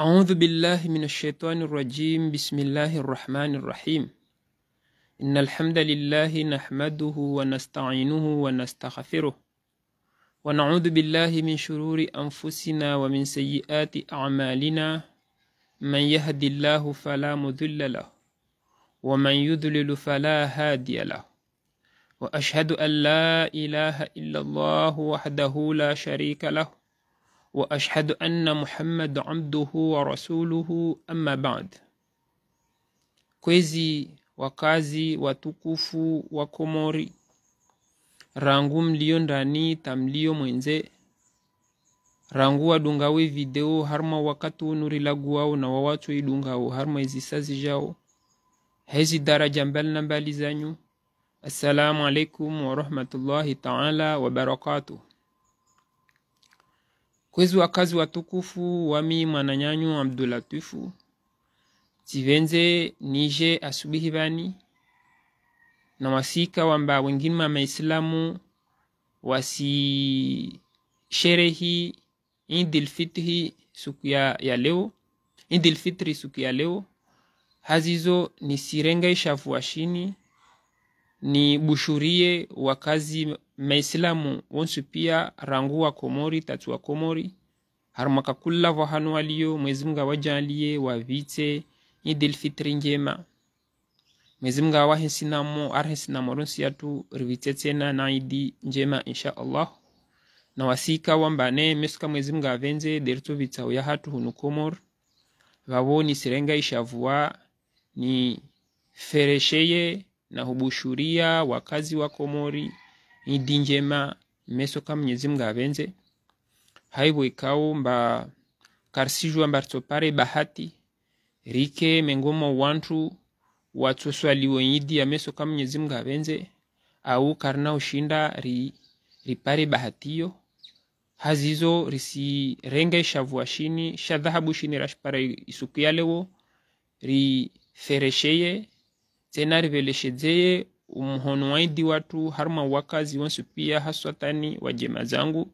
أعوذ بالله من الشيطان الرجيم بسم الله الرحمن الرحيم إن الحمد لله نحمده ونستعينه ونستغفره ونعوذ بالله من شرور أنفسنا ومن سيئات أعمالنا من يهد الله فلا مضل له ومن يضلل فلا هادي له وأشهد أن لا إله إلا الله وحده لا شريك له واشهد ان muhammad abduhu wa rasuluhu amma ba'd kwezi wakazi watukufu wa komori rangu mlio ndani tamlio mwenze rangu wadungawe video harma wakati unurilaguwao na wawacho idungao harma izisazi jao hezi daraja mbali na mbali zanyu assalamu alaikum warahmatullahi taala wabarakatuh kwezi wakazi watukufu wami mwananyanyu abdulatifu tivenze nije asubihi vani na wasika wamba wengine mamaislamu wasisherehi idilfitri suku ya, ya leo idilfitri suku ya leo hazizo nisirenga ishavu shini ni bushurie wakazi maislamu wonsu pia rangu wa komori tatu wa komori harumakakulla vo hanu aliyo mwezi mungu awajaliye wavite idilfitiri njema mwezi mungu awahesinamo arahesinamo ronsi yatu rivite tena na idi njema insha allah na wasika wambane mesuka mwezi mungu avenze derito vitau hatu hunu komori vavo ni sirenga ishavua ni fereshe ye na hubushuria wakazi wa komori idi njema meso mwenyezi mungu avenze haibu ikao mba karsijwa mbartopare bahati rike mengomo wantu watsoswaliwe idi ya meso mwenyezi mungu avenze au karna ushinda ri, ripare bahatiyo hazizo risirenga shavua shini sha dhahabu shini rashipara isuku yalewo riferesheye tena umuhono waidi watu haruma wakazi wonsu pia haswatani wa jema zangu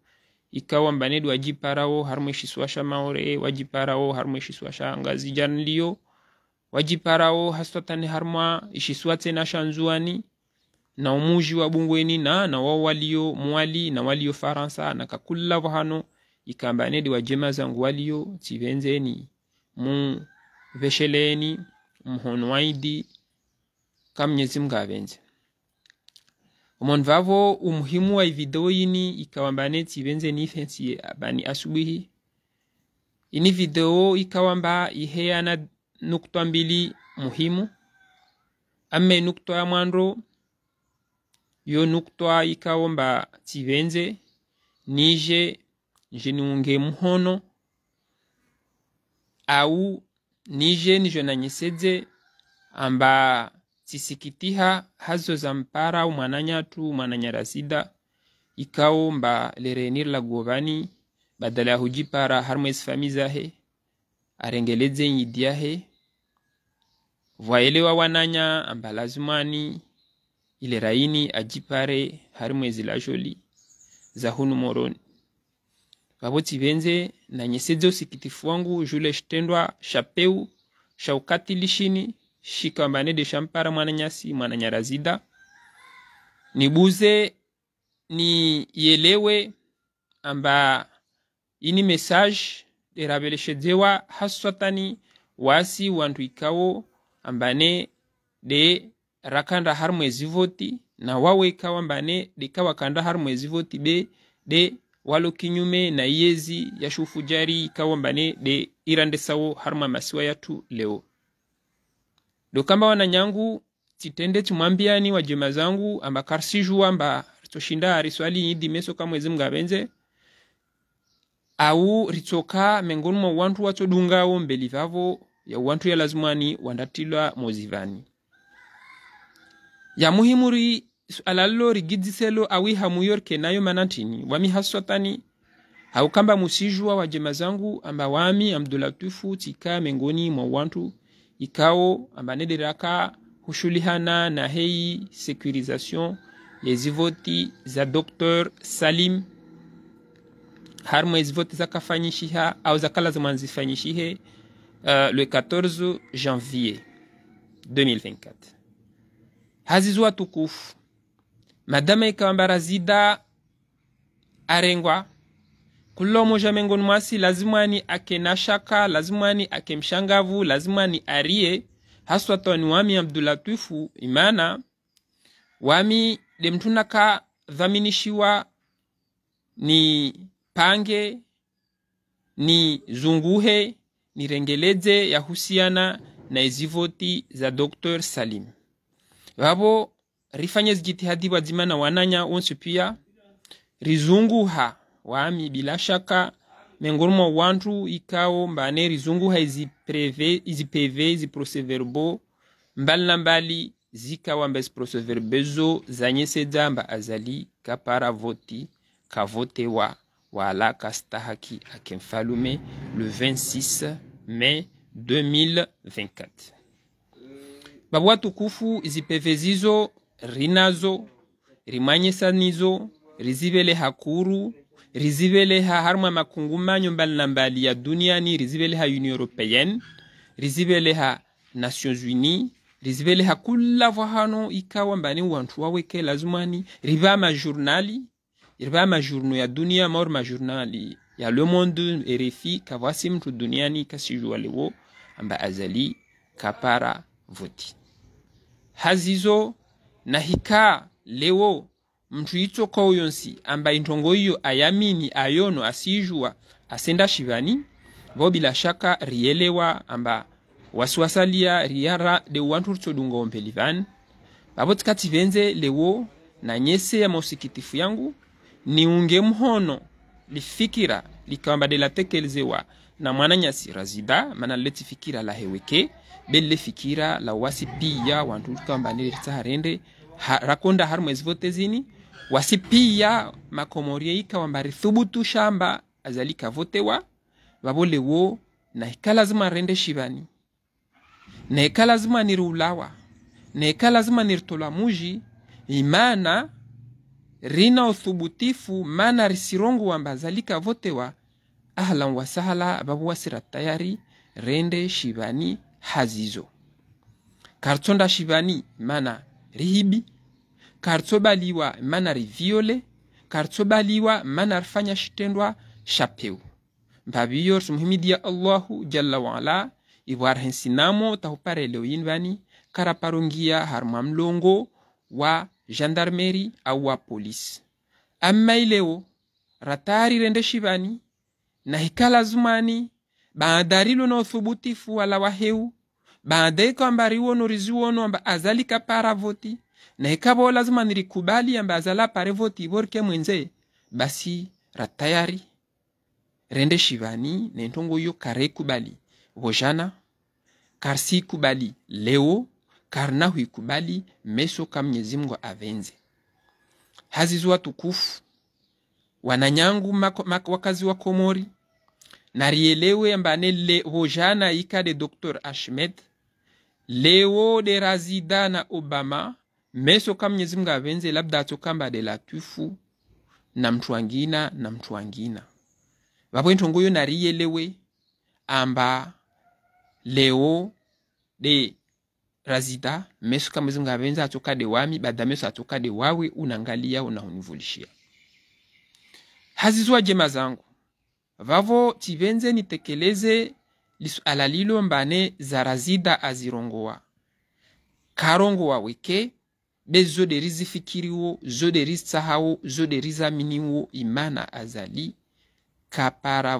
ikawa mbanedi wajiparao harmo ishiswasha maore wajiparao harmo ishiswasha ngazi janliyo wajiparawo haswatani haruma ishiswa tena shanzuani na umuji wa bungweni na na wao walio mwali na walio faransa na kakula vahano ikambanedi wajema zangu walio tivenzeni mu vesheleni waidi kamnyezi mngabenze omondu umuhimu wa ivideo yini ikawambane tivenze nifensi bani asubuhi ini video ikawamba iheyana nuktwa mbili muhimu amme nuktwa ya mwandro yo nuktwa ikawomba tivenze nije nje muhono au nije nijo nanyisedze amba sisikitiha hazo tu umwananyatu umwananyarasida ikao mba la govani badala ya hujipara harmwes famizahe arengeleze nyidiahe vwaelewa wananya amba lazumani ile raini ajipare harimwezi lasholi za hunu moroni vavoti venze nanyesedze usikitifu wangu jule shtendwa shapeu shaukati lishini shikambane de shampara mwana nyarazida nibuze nielewe amba ini message derabeleshezewa haswatani wasi wantu ikawo ambane de rakanda har mwezi voti na wawe ikawo ambane dekawakanda har mwezi voti be de walo kinyume na yezi yashu fujari ikawo ambane de irande sawo harma masiwa yatu leo dokamba wananyangu titende timwambiani jema zangu amba karsijua mba ritoshinda riswali yidi meso mwezi mgabenze au ritoka mengoni mwa wantu watsodungawo mbeli vavo ya wantu ya yalazimwani wandatilwa mozivani ya muhimuri alalo rigidziselo awi hamuyo rikenayo manantini wami haswatani haukamba musijua jema zangu amba wami amdulatufu tika mengoni mwa wantu ikawo ambanedelaka hushulihana na hei securisation zivoti za dr salim harimo ezivoti zakafanyishiha au za zimwanzifanyishihe uh, le 14 janvier 2024 hazizwa tukufu madama ikawambara zida arengwa Kula mmoja mengon mwasi lazima ni ake na lazima ni ake mshangavu, lazima ni arie haswa ni wami Abdulatifu imana wami demtunaka dhaminishiwa ni pange ni zunguhe ni rengeleze yahusiana na izivoti za Dr. Salim babo rifanye zijitihadi wa na wananya wonse pia rizunguha wami bila shaka mengorumo wantu ikao mbaneri zunguha izi pv izi proseverbo mbali na mbali zikawa mba izi proseverbezo mba azali kapara voti kavotewa wala kastahaki akemfalume le 26 mai 2024 babu watukufu izi zizo rinazo rimwanyesanizo rizivele hakuru rizibeleha harmwa makungumanyo mbalimbali ya duniani rizibeleha Union Europeenne rizibeleha Nations Unies rizibeleha kula vahano ikawa mbani wantu waweke lazumani riba majurnali riba majurno ya dunia maor majurnali ya Le Monde RFI kavasi mtu duniani kasijua lewo amba azali kapara voti hazizo na hika lewo mtu itsoka oyo nsi amba intongo iyo ayamini ayono asijua asenda shivani vo bila shaka rielewa amba wasiwasalia riyara dewu wanthu ritsodunga ompelivani papo tikati venze lewo na nyese ya mausikitifu yangu ni unge mhono lifikira likamba de likawamba delattekelezewa na mwana nyasi razida mana leti fikira la heweke bele fikira la lawasi kamba wanthu likawamba niliritaharende rakonda harmo ezvote zini wasi pia ika wambari thubutu shamba azalika votewa wabolewo na ika lazima rende shivani na ika lazima niriulawa na ika lazima niritolwa muji imana rina uthubutifu mana risirongu wamba zalika votewa ahlan wasahala babu wasira tayari rende shivani hazizo kartonda shivani mana rihibi karitsobaliwa manari viole karitsobaliwa manari fanya shitendwa shapeu mpaviyo tumuhimidia allahu jalla waala ibwara hensinamo tahupara eleoyin vani karaparongia harumwa mlongo wa gendarmeri au wa polisi amma ileo ratari rende shivani na hikala zumani baandarilo na uthubutifu wala waheu baadaika ambariwono riziwono amba azalika para voti na hekapo lazima nilikubali azala pare voti vorke mwenze basi ratayari rende shivani na nentongo yo kare kubali vojana karsi kubali leo karna hui kubali meso kam Mwenyezi Mungu avenze hazizwa tukufu wananyangu mako, mako, wakazi wa Komori na narielewe ambane le vojana ikade Dr. Ahmed leo de razida na Obama meso kama mwenyezi mungu avenze labda kamba de la tufu na mtu angina na mthu angina vapwentho ngoyo nariyelewe amba leo de razida meso kama mwenyezi mungu avenze atsokade wami bada meso atsokade wawe unangalia unahunivulishia hazizuwa jema zangu vavo tivenze nitekeleze lisu alalilo mbane za razida azirongowa karongowa weke be zo de wo zo de wo zo de wo imana azali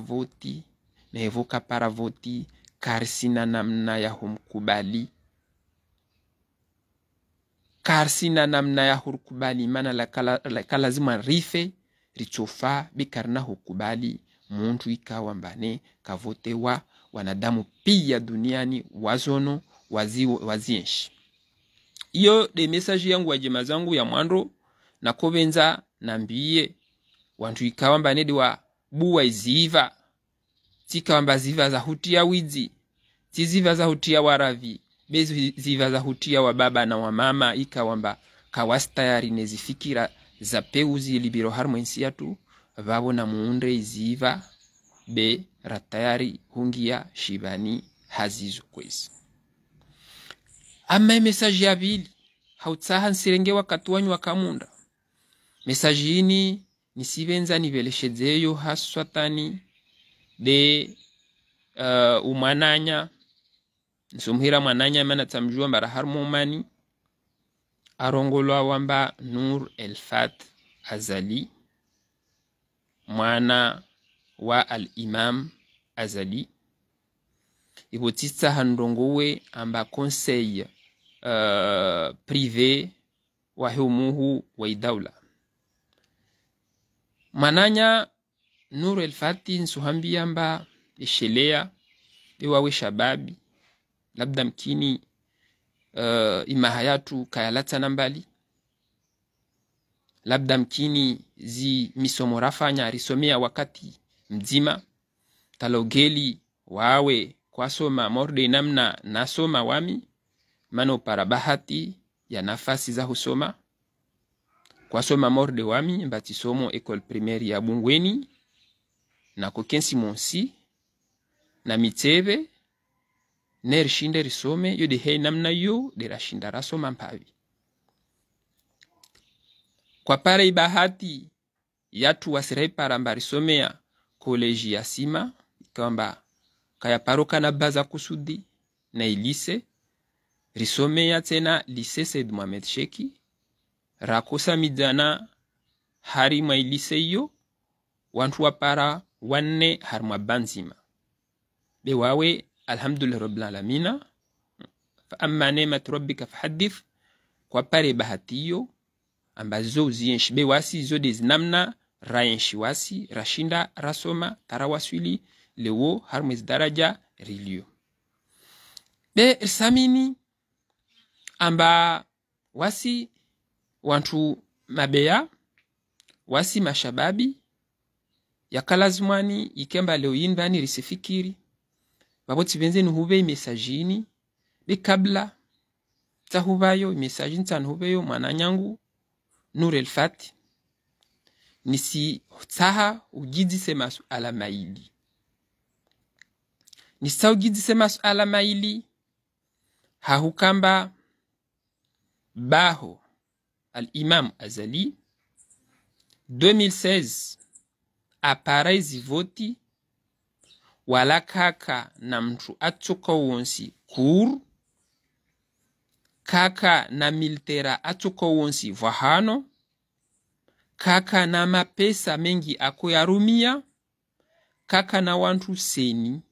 voti na hivyo kapara kar sina namna ya humkubali kar sina namna ya hurkubali imana lakalazima la, rife richofa bikarna hukubali muntu ikawa mbane kavotewa wanadamu pia duniani wazono wazienshi wazi iyo de mesaji yangu wa wajema zangu ya mwandu na kovenza na mbiye wantu ikawamba nedi wa buwa iziva tikawamba ziva za hutia wizi tiziva za hutia waravi bezi ziva za hutia wa baba na wa mama ikawamba kawastayari nezifikira za peuzi libiro harmwensi yatu na muunde iziva be ratayari hungia shibani hazizo kwezi ama mesaji yabili hautsaha nsirenge wakati wanywa wakamunda mesaji yini nisibenza niveleshezeyo haswatani de uh, umwananya nsumuhira mwananya mana tsamjua mbara harimo umani arongolwa wamba nur elfat azali mwana wa al-imam azali ibotitsa handongowe amba conseil uh, privé wahumuhu waidaula mananya nuru elfati nsuhambia mba eshelea bewawe shababi labda mkini uh, imahayatu kayalatsana mbali labda mkini zi misomo rafanya arisomea wakati mzima talogeli wawe kwasoma morde namna nasoma wami bahati ya nafasi za husoma kwasoma morde wami somo ecole primaire ya bungweni na kokensi monsi na mitseve nerishinda risome yo dihei namna yo derashinda rasoma mpavi kwapara ibahati yatu wasirahi paramba koleji ya sima kayaparoka na baza kusudi na ilise risomeya tena lisese de Mohamed Sheki rakosamidana hari mwa iliseyo wantu wapara wanne hari mwa banzima bewawe alhamdulillah rabbil alamina fa amma nemat rabbika fahaddith kwa pare bahatiyo ambazo uzienshi bewasi zode zinamna rayenshi wasi rashinda rasoma tarawaswili lewo harmwezi daraja rilio be irsamini amba wasi wantu mabeya wasi mashababi yakalazimwani ikemba leo yinvani risifikiri vavotsi venzeni huve imesajini vikabla tsahuvayo imesajini tsanhuveyo mwananyangu nur elfati nisitsaha ujidzise masuala maili nisitsaha ujidzise masuala maili hahukamba Baho Al-Imam Azali 2016 voti, wala kaka na mtu atsoka wonsi kuru kaka na militera atsoka wonsi vahano kaka na mapesa mengi akoyarumia kaka na wantu seni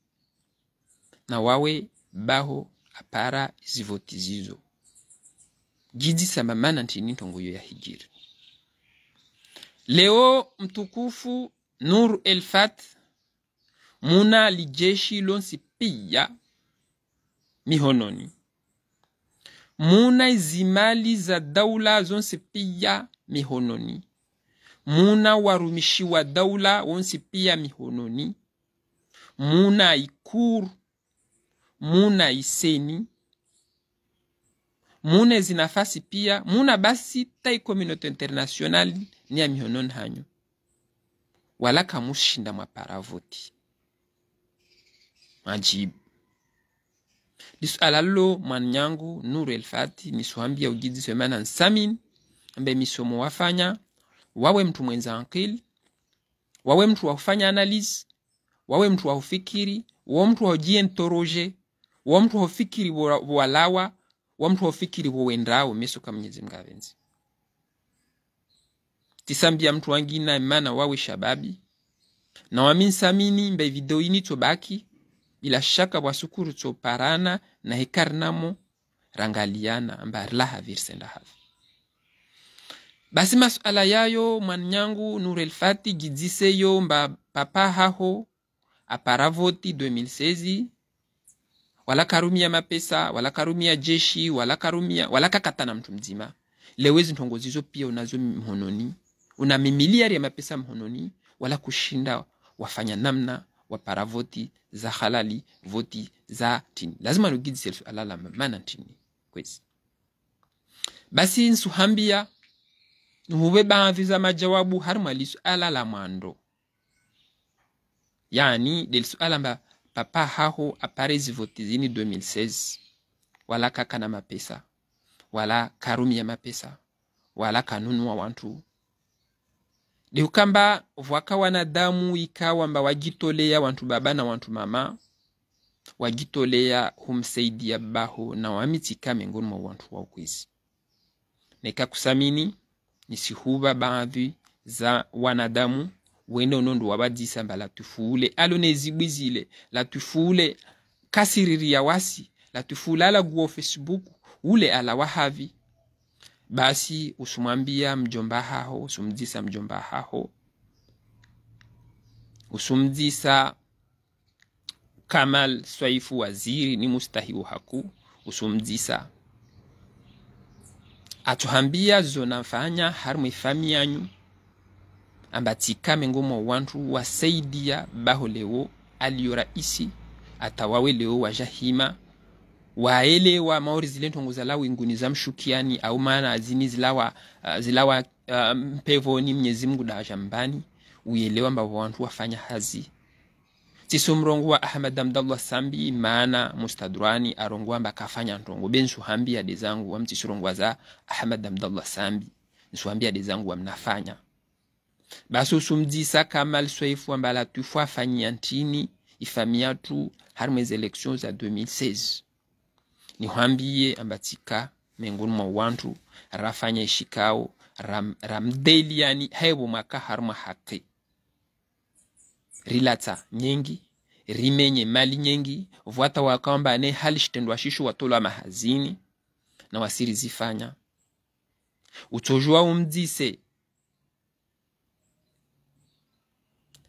na wawe baho apara zivoti zizo gidzisamamana nti nintongoyo ya hijiri leo mtukufu nur el Fat muna lijeshi lonsi pia mihononi muna izimali za daula zonsi pia mihononi muna warumishi wa daula wonsi pia mihononi muna ikuru muna iseni mune zinafasi pia muna basi tai communauté international ni ya hanyu wala kamushinda mwaparavoti majibu lisuala mwanyangu nuru elfati misuhambia ujizi semana nsamin ambe misomo wafanya wawe mtu mwenza ankili wawe mtu wa kufanya wawe mtu wa kufikiri wo mtu waujie ntoroje wo mtu waufikiri walawa wa wafikiri ofikiliwa wendawo meso ka mwenyezi mgavenzi tisambia mtu wangina mana wawe shababi na waminsamini mba videoini tobaki bila shaka wasukuru toparana na hekarinamo rangaliana mba virsenda hafi basi masuala yayo mwanyangu nurelfati gidziseyo mba papa haho aparavoti 2016 wala karumia mapesa wala karumia jeshi wala karumia wala kakata na mtu mzima lewezi ntongo zizo pia unazo mhononi una mimiliari ya mapesa mhononi wala kushinda wafanya namna wapara voti za halali voti za tini lazima nugidi selfu alala mana tini kwezi basi nsuhambia nuhuwe baadhi majawabu harumalisu alala la mwando yani delisu alamba papa haho aparezi aparezivotezni 2016 wala kaka na mapesa wala karumi ya mapesa wala kanunu wa wantu liukamba vwaka wanadamu ikawamba wajitolea wantu baba na wantu mama wajitolea humsaidia baho na wamitika miongoni mwa wantu wao kwezi nekakusamini nisihuba baadhi za wanadamu wende unondo wabadisamba latufule alonezibwizile latufule ya wasi latufule guo facebook ule wahavi basi usumwambia mjomba haho usumdzisa mjomba haho usumdzisa kamal swaifu waziri ni mustahiu haku usumdzisa atuhambia zonamfanya harimwe ifami yanyu ambati kame ngomo wantu wasaidia baho leo aliyorahisi atawawe leo wajahima waelewa maori zilento ntongo zala winguni za mshukiani au maana azini zilawa, uh, zilawa uh, mpevoni mnyezi mngu jambani uyelewa mbavo wantu wafanya hazi tiso mrongo wa ahmad abdallah sambi maana mustadurani arongo amba kafanya ntongo bensu hambi ya ade zangu wamtisirongo za ahmad abdallah sambi nsuhambi ade zangu wamnafanya basusu mdzisaka malsweifu ambala tufu afanyia ntini ifamia tu harimwe zi election za 2016 nihwambiye ambatika menguni mwa wantu rafanya ishikao ram, ramdeli yani haibo mwaka harimwa hake rilata nyengi rimenye mali nyengi vwata wakamba ne halishitendwa shishu watolwa mahazini na wasiri zifanya utojua umdise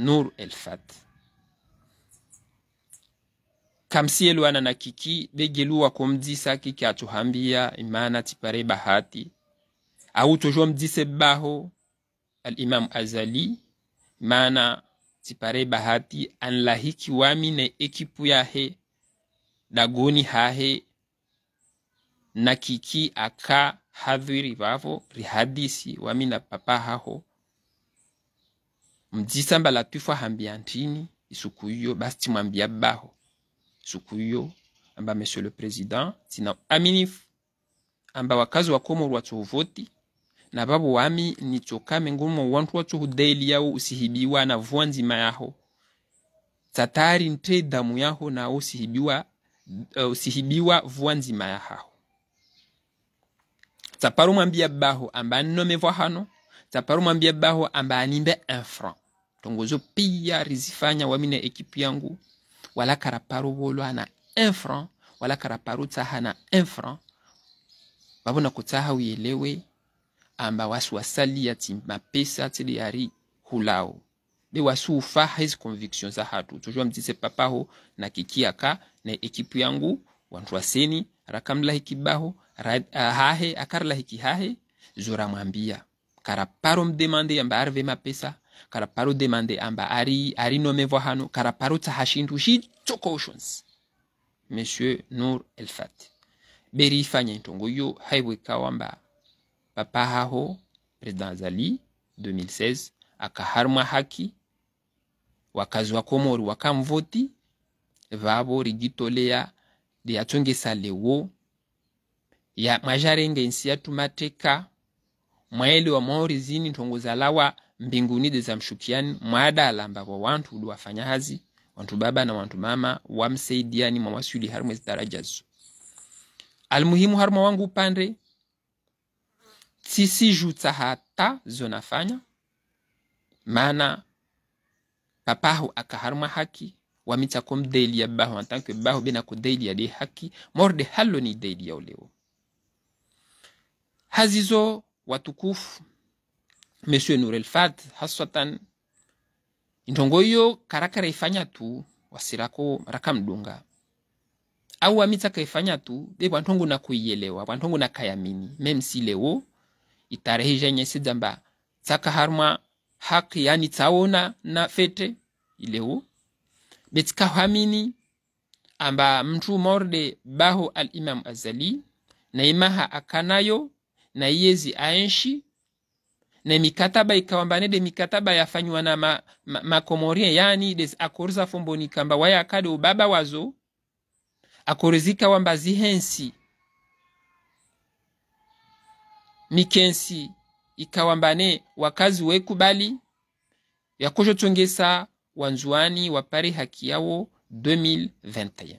Nur El Fat kamsielu ana na kiki begeluwa komdisa kiki atuhambia imana tipare bahati au tojo mdise baho alimamu Azali imana tipare bahati anlahiki wami na ekipu yahe dagoni hahe na kiki aka hadhiri vavo rihadisi wamina papa haho la lapifwa hambia ntini isuku hiyo basi timwambia baho isuku hiyo amba monsieur le president tina aminifu amba wakazi wa komoru watsohuvoti na babu wami nitsokame ngumo wantu hudeli yao usihibiwa na vua nzima yaho tsatari ntre damu yaho na usihibiwa, uh, usihibiwa vua nzima yahaho tsaparumwambia baho amba nnome hano za paruma amba baho un franc tongozo pia rizifanya wamine ekipu yangu wala karaparu wolo ana un franc wala karaparu taha na un franc babu na kutaha uyelewe amba wasu wasali ya timba pesa tili yari hulao de wasu ufa hizi conviction za hatu tujua mtise papaho na kikiaka na ekipu yangu wantu waseni rakamla hikibaho ah, hahe akarla hikihahe zura mwambia kara paro mdemande yamba ari vema pesa kara paro demande amba ari ari nomevwa hano kara paro tsaha shintu shitsoka oshonsi monsieur nur elfat beri fanya intongo yo haiweka kawamba papa haho president zali 2016 akaharmwa haki wakazi wa komori wakamvoti vavo rigitolea lewo ya majarenge nsi yatumateka mwaeli wa mwaori zini nthongo zalawa mbinguni mshukiani dezamshukiani wantu ambavo wafanya hazi wantu baba na wantu mama wamsaidiani mwawasuli harimwe zidarajazo almuhimu harumwa wangu upande tsisijutsa hata zonafanya mana papahu akaharumwa haki wamitsako mdeli ya bahu antanke bahu bina kudeli ya de haki morde hallo ni deli ya ulewo hazizo watukufu Monsieur Nurel Fad haswatan indongo iyo karakara ifanya tu wasirako rakamdunga au amitsa kaifanya tu be wantongo na kuielewa wantongo na kayamini meme si lewo itarehe jenye sijamba tsaka harma haki yani tsaona na fete ilewo betika hamini amba mtu morde baho al-Imam Azali na imaha akanayo na yezi aenshi na mikataba ikawamba nede mikataba yafanywa na ma, ma, yani des accords fomboni kamba waya akade ubaba wazo accords ikawamba zihensi mikensi ikawambane wakazi wekubali yakoshotongesa wanzuani wapare haki yawo 2021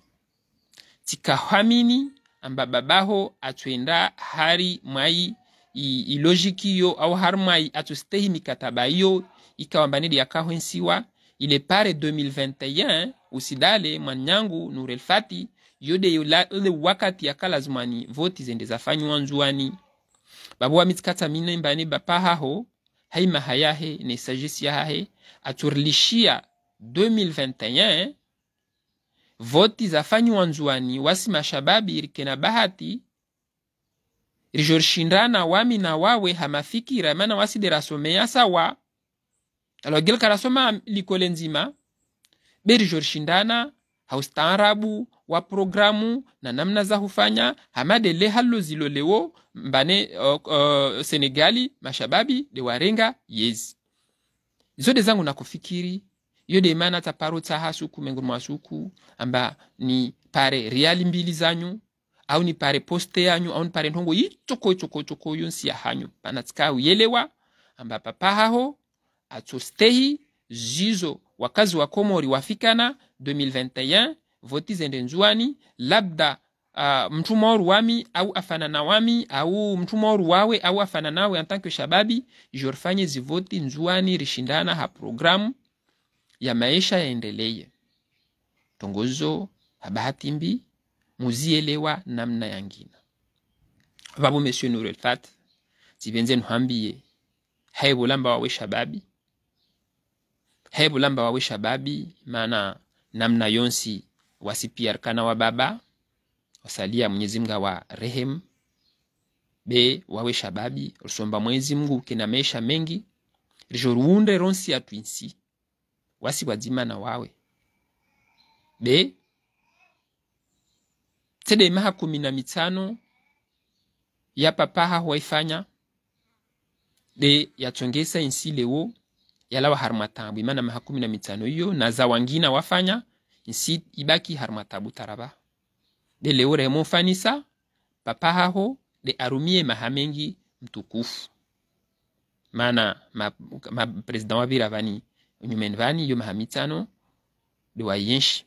tikahamini ambababaho atwenda hari mwai ilojiki yo au hari mwai atustehi mikataba yo ikawambanili yakaho ensiwa ile pare 2021 usidale mwanyangu nurelfati Fati yode yule wakati yakalazumani voti zende zafanywa nzuani wa mitikata mine bapa haho haima hayahe ne sajisi ya yahahe aturlishia 2021 voti zafanywa nzwani wasi mashababi irike na bahati rizho rishindana wami na wawe hamafikira mana waside rasomea sawa alogel karasoma likole nzima be rizho rishindana haustaarabu wa programu na namna za hufanya hamadele hallo zilolewo mbane uh, uh, senegali mashababi de warenga yezi zode zangu na kufikiri hiyo de maana taparo tsaha suku menguruma suku amba ni pare reali mbili zanyu au ni pare poste yanyu au ni pare ntongo yitoko itoko itoko yonsi ya hanyu pana tsika uyelewa amba papa haho atsostehi zizo wakazi wa komori wafikana 2021 voti zende nzuani labda uh, mtu moru wami au afana na wami au mtu moru wawe au afana afananawe antankyo shababi jorfanye zivoti nzuani rishindana ha programu ya maisha yaendelee. Tongozo habahati mbi muzielewa namna yangina vabo Monsieur Nurelfat zibenze ntuhambiye haye wawe shababi haye wawe shababi maana namna yonsi wasipiarkana wa baba wasalia mwenyezimga wa rehemu be wawe shababi rusomba mwenyezimgu kina maisha mengi ruunde ronsi atwinsi wasi wazima na wawe be tede maha kumi na mitano ya papaha huwaifanya de yachongesa insi lewo yalawa harumatabu imana maha kumi na mitano iyo na za wangina wafanya insi ibaki harumatabu taraba de lewo remufanisa papahaho de arumie maha mengi mtukufu maana mapresident ma, ma wavira vani nyumenvani iyo maha mitano liwa yinshi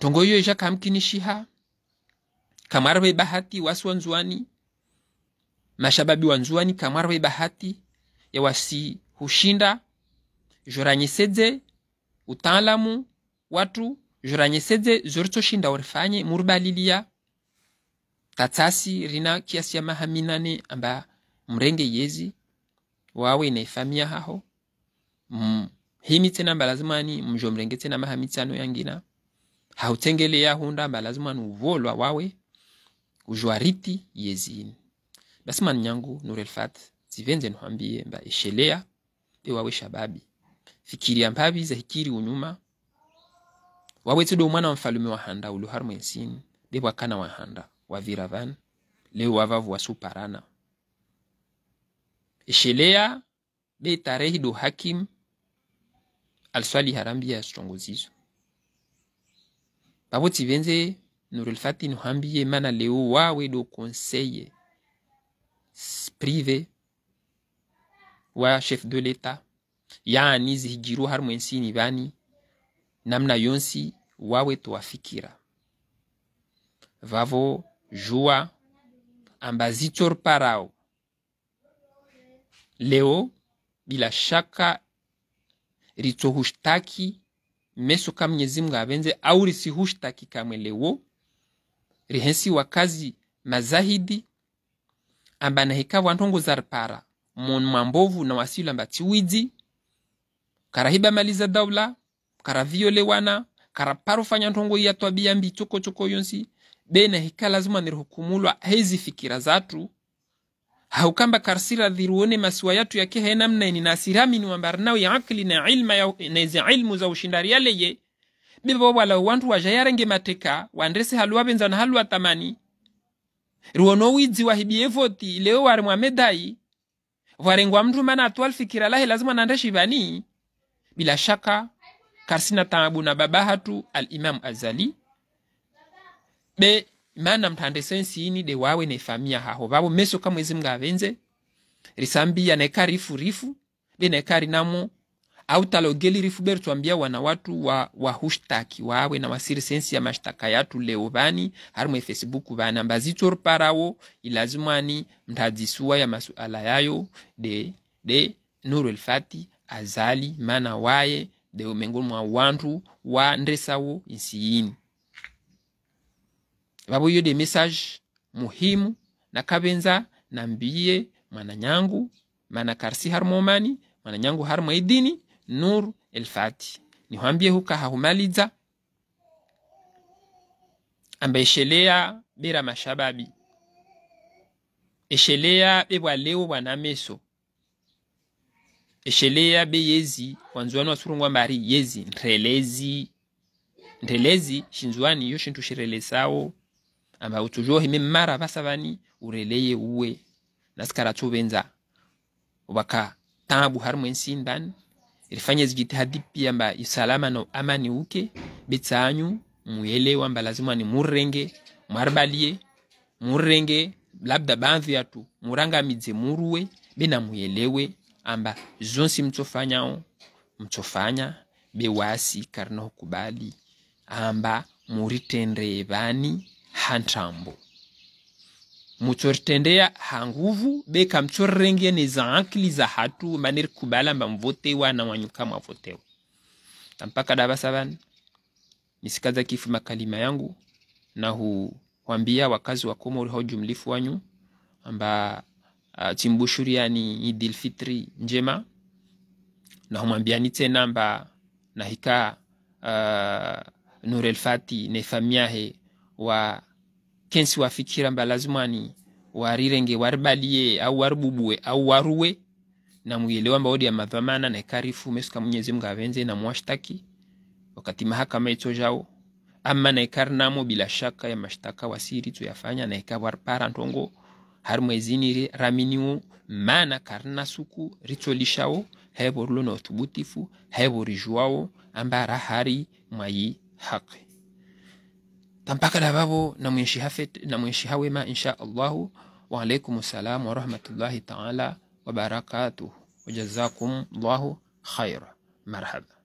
tongo iyo ija kamkinishiha kamwarwe bahati wasi wanzuani mashababi wanzuani kamwarwe bahati yawasi hushinda joranyesedze utaalamu watu joranyesedze zoritsoshinda urifanye murubalilia tatsasi rina kiasi ya maha minane amba mrenge yezi wawe inaifamia haho himi tsena balazimani mjomrenge tsena mahamitsano yangina hautengele hautsengeleya hunda balazimani uvolwa wawe ujwa riti yezini basi mani nyangu nurelfat zivenze nuhambie mba esheleya ewawe shababi fikiria za hikiri unyuma wawetsedwa umwana wa mfalume wa handa uluhari mwensini bebwakana wa handa wavira vanu leo wavavu wasuparana esheleya betarehido hakimu aliswaliharambiye hashitongozi izo babotsi benze nurulfati nuhambiye mana leo wawe do conseil privé wa chef de l'etat yaani zihijiro mwensi ni bani namna yonsi wawe twafikira vavo jua ambazitor parao leo bila shaka ritsohushtaki meso ka Mwenyezi Mungu au risihushtaki kamwe lewo rihensi kazi mazahidi ambana heka wantongo zarpara mon mambovu na wasila mbatiwidzi karahiba maliza daula karaviolewana fanya ntongo ya twabia mbi choko yonsi bena hika lazima nirihukumulwa hezi fikira zatu haukamba karsira dhiruone masiwa yatu yakehe namnaeni nasiramini wambarnau ya akli na ilma ya, na izi ilmu za ushindari yaleye bibo wala wantu wajayarange mateka wandrese haluwa benza na haluwa tamani ruono widzi wahibiye voti leo wari mwamedai varengwa mtu mana atwalfikira lahe lazima nande shivani bila shaka karsina taabu na baba hatu alimamu azali be mana mtande sensi de wawe ne famia haho babo meso kamwezi mgavenze risambia neka rifu rifu de neka rinamo au talogeli rifu beru tuambia wana watu wa, wa hushtaki wawe na wasiri sensi ya mashtaka yatu leo vani harimwe facebook vana mbazitor parawo ilazumani mthadzisuwa ya masu alayayo de de nuru elfati azali mana waye de umengulu mwa wantu wa ndresawo insiini hiyo de message muhimu nakavenza nambiye mwananyangu mana karsi har mwananyangu har mwaidini nur elfati nihwambie huka hahumaliza eshelea bera mashababi eshelea bebwaleo bwanameso eshelea be yezi wanzuani wasurungwa mbari yezi ntrelezi ntrelezi shinzuani iyo shintu shirelesawo amba utujohime mara basabani ureleye uwe naskara tubenza ubaka tabu harmu ensindan ilifanya zijitihadi hadipi mba usalama na amani uke bitsanyu muelewa mba lazima ni murenge marbalie murenge labda baadhi yatu murangamidze muruwe bina muelewe amba zonsi mtofanyao mtofanya bewasi karno kubali amba muritendrevani hanthambo muchortendea hanguvu beka mchorrengene za za hatu maneri kubalamba mvotewa na wanyuka mwavotewa tampaka dabasa nisikaza kifu makalima yangu na huwambia wakazi wa komori hao wanyu amba uh, chimbushuri yani idilfitri njema na humwambiani tena mba nahika uh, nurelfati nefamiahe wa kensi wafikira mba lazima ni warirenge waribalie au waribubue au waruwe na mwelewa mba odi ya madhamana na ikarifu mesuka Mwenyezi Mungu avenze na mwashtaki wakati mahakama itso jao ama na ikarnamo bila shaka ya mashtaka wasiri tuyafanya na ikawarpara ntongo hari mwezini raminiwo mana karna suku hebo rulo na utubutifu haevorijuwawo amba rahari mwayi haki tampaka tampakala babo hawema insha allahu waalaikum assalam warahmatullahi taala wabarakatuhu wajazakum llahu khaira marhaba